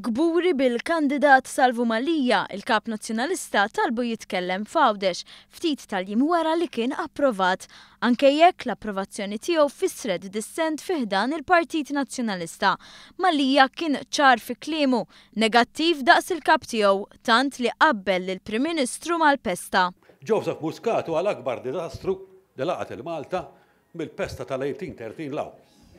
Gburi bil-kandidat Salvu Malija, il-kap nazjonalista talbu jitkellem fawdex, ftit tal-jim wara li kien approvat. Anke jekk l-approvazzjoni tiegħu fisred dissent fiħdan il-Partit Nazzjonalista. Malija kien ċar fi klimu, negattiv daqs il-kap tiegħu, tant li qabbel il-Prim Ministru mal-pesta. Joseph Muscatu għal-akbar dizastru delaqat il-Malta mill-pesta tal-1830 law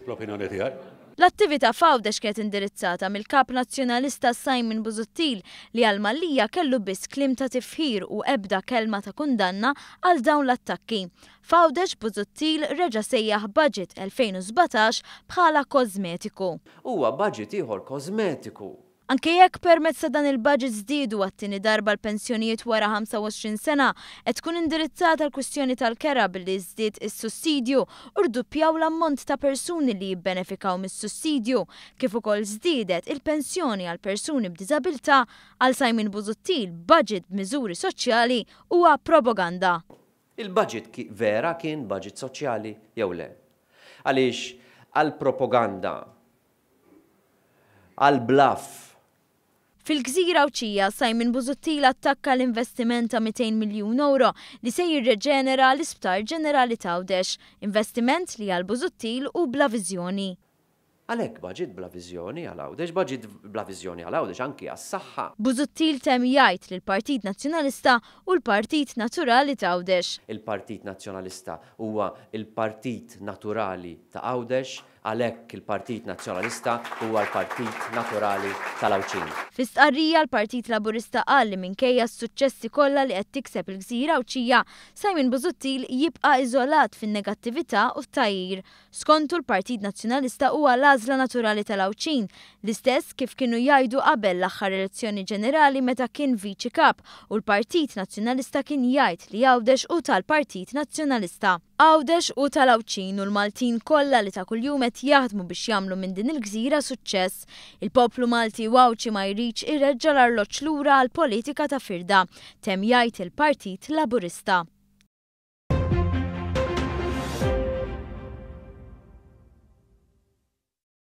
l-opinjoni tiegħi. L-attività fawdex kienet indirizzata mill-kap nazzjonalista Simon Buzuttil li għal Mallija kellu biss klim ta' tifħir u ebda kelma ta' kundanna għal dawn l-attakki. Fawdex Buzuttil reġa sejjaħ budget 2017 bħala kozmetiku. Huwa budget ieħor kozmetiku Anke jekk permezz dan il-budget żdiedu għat-tieni darba l-pensjonijiet wara 25 sena qed tkun indirizzata l-kwistjoni tal-kera billi żdied is-sussidju u rduppjaw l-ammont ta' persuni li jibbenefikaw mis-sussidju kif ukoll żdiedet il-pensjoni għal persuni b'diżabilità għal Simon l budget b'miżuri soċjali huwa propaganda. Il-budget ki vera kien budget soċjali jew le. Għaliex għal propaganda għal bluff Fil-gżira uċija Simon Buzuttila attakka l-investiment ta' 200 miljun euro li se jirreġenera l-Isptar Ġenerali Tawdex, investiment li għal Buzuttil u bla viżjoni. Għalek baġit bla viżjoni għal Għawdex, baġit bla viżjoni għal Għawdex anki għas saħħa Buzuttil tem jgħid li l-Partit Nazzjonalista u l-Partit Naturali ta' Għawdex. Il-Partit Nazzjonalista huwa il-Partit Naturali ta' Għawdex għalhekk il-Partit Nazzjonalista huwa l-partit naturali tal-Awċin. Fistqarrija l-Partit Laburista għalli minn minkejja s-suċċessi kollha li qed tikseb il-Gżira Awċija Simon Busuttil jibqa' iżolat fin-negattività u t-tajjir. Skontu l-Partit Nazzjonalista huwa l-għażla naturali tal-Awċin, l-istess kif kienu jgħidu qabel l-aħħar elezzjoni ġenerali meta kien viċi kap u l-Partit Nazzjonalista kien jgħid li jgħawdex u tal-Partit Nazzjonalista. Għawdex u tal-Awċin u l-Maltin kollha li ta' kuljum qed jaħdmu biex jagħmlu minn din il-gżira suċċess. Il-poplu Malti għawċi ma jriċ irreġġa l-arloċ lura għal politika ta' firda, tem jgħid il-Partit Laburista.